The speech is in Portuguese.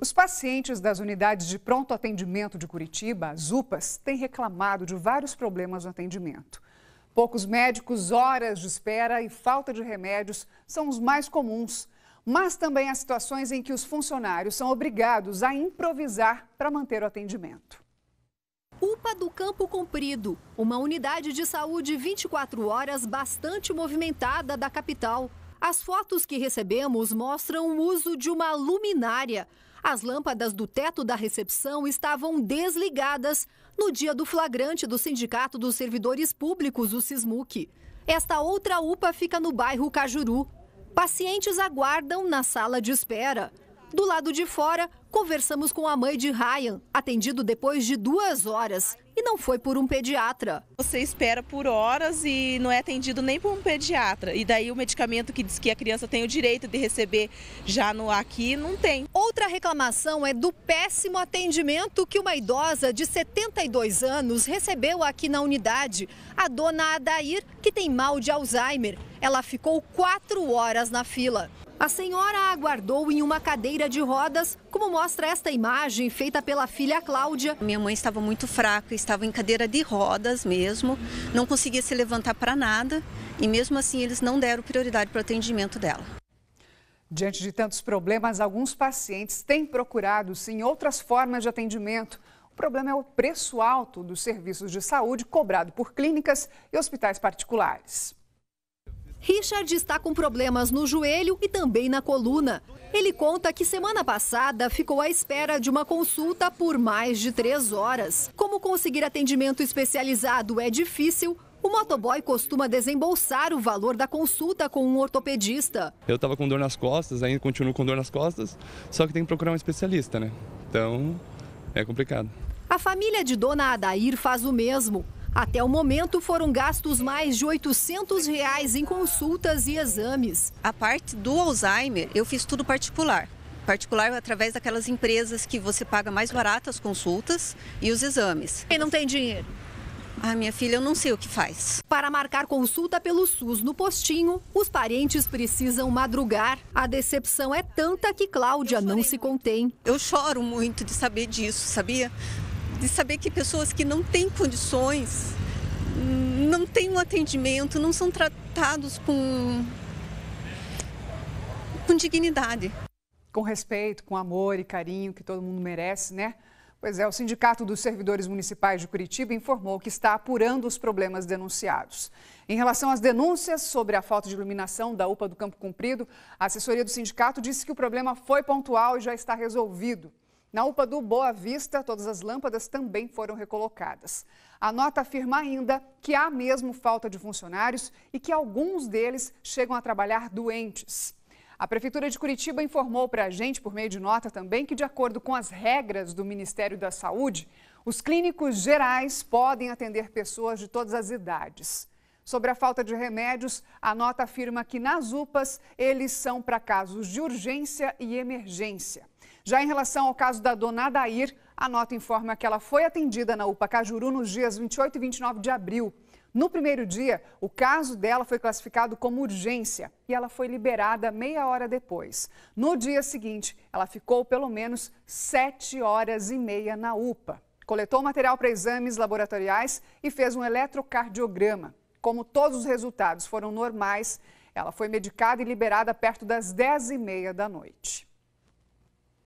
Os pacientes das unidades de pronto atendimento de Curitiba, as UPAs, têm reclamado de vários problemas no atendimento. Poucos médicos, horas de espera e falta de remédios são os mais comuns, mas também há situações em que os funcionários são obrigados a improvisar para manter o atendimento. UPA do Campo Comprido, uma unidade de saúde 24 horas bastante movimentada da capital. As fotos que recebemos mostram o uso de uma luminária. As lâmpadas do teto da recepção estavam desligadas no dia do flagrante do Sindicato dos Servidores Públicos, o SISMUC. Esta outra UPA fica no bairro Cajuru. Pacientes aguardam na sala de espera. Do lado de fora, conversamos com a mãe de Ryan, atendido depois de duas horas. E não foi por um pediatra. Você espera por horas e não é atendido nem por um pediatra. E daí o medicamento que diz que a criança tem o direito de receber já no aqui, não tem. Outra reclamação é do péssimo atendimento que uma idosa de 72 anos recebeu aqui na unidade. A dona Adair, que tem mal de Alzheimer. Ela ficou quatro horas na fila. A senhora aguardou em uma cadeira de rodas, como mostra esta imagem feita pela filha Cláudia. Minha mãe estava muito fraca, estava em cadeira de rodas mesmo, não conseguia se levantar para nada e mesmo assim eles não deram prioridade para o atendimento dela. Diante de tantos problemas, alguns pacientes têm procurado sim outras formas de atendimento. O problema é o preço alto dos serviços de saúde cobrado por clínicas e hospitais particulares. Richard está com problemas no joelho e também na coluna. Ele conta que semana passada ficou à espera de uma consulta por mais de três horas. Como conseguir atendimento especializado é difícil, o motoboy costuma desembolsar o valor da consulta com um ortopedista. Eu estava com dor nas costas, ainda continuo com dor nas costas, só que tem que procurar um especialista, né? Então, é complicado. A família de Dona Adair faz o mesmo. Até o momento, foram gastos mais de 800 reais em consultas e exames. A parte do Alzheimer, eu fiz tudo particular particular através daquelas empresas que você paga mais barato as consultas e os exames. Quem não tem dinheiro? A ah, minha filha, eu não sei o que faz. Para marcar consulta pelo SUS no postinho, os parentes precisam madrugar. A decepção é tanta que Cláudia não se contém. Eu choro muito de saber disso, sabia? de saber que pessoas que não têm condições, não têm um atendimento, não são tratados com, com dignidade. Com respeito, com amor e carinho que todo mundo merece, né? Pois é, o Sindicato dos Servidores Municipais de Curitiba informou que está apurando os problemas denunciados. Em relação às denúncias sobre a falta de iluminação da UPA do Campo Cumprido, a assessoria do sindicato disse que o problema foi pontual e já está resolvido. Na UPA do Boa Vista, todas as lâmpadas também foram recolocadas. A nota afirma ainda que há mesmo falta de funcionários e que alguns deles chegam a trabalhar doentes. A Prefeitura de Curitiba informou para a gente, por meio de nota também, que, de acordo com as regras do Ministério da Saúde, os clínicos gerais podem atender pessoas de todas as idades. Sobre a falta de remédios, a nota afirma que nas UPAs eles são para casos de urgência e emergência. Já em relação ao caso da dona Adair, a nota informa que ela foi atendida na UPA Cajuru nos dias 28 e 29 de abril. No primeiro dia, o caso dela foi classificado como urgência e ela foi liberada meia hora depois. No dia seguinte, ela ficou pelo menos sete horas e meia na UPA. Coletou material para exames laboratoriais e fez um eletrocardiograma. Como todos os resultados foram normais, ela foi medicada e liberada perto das dez e meia da noite.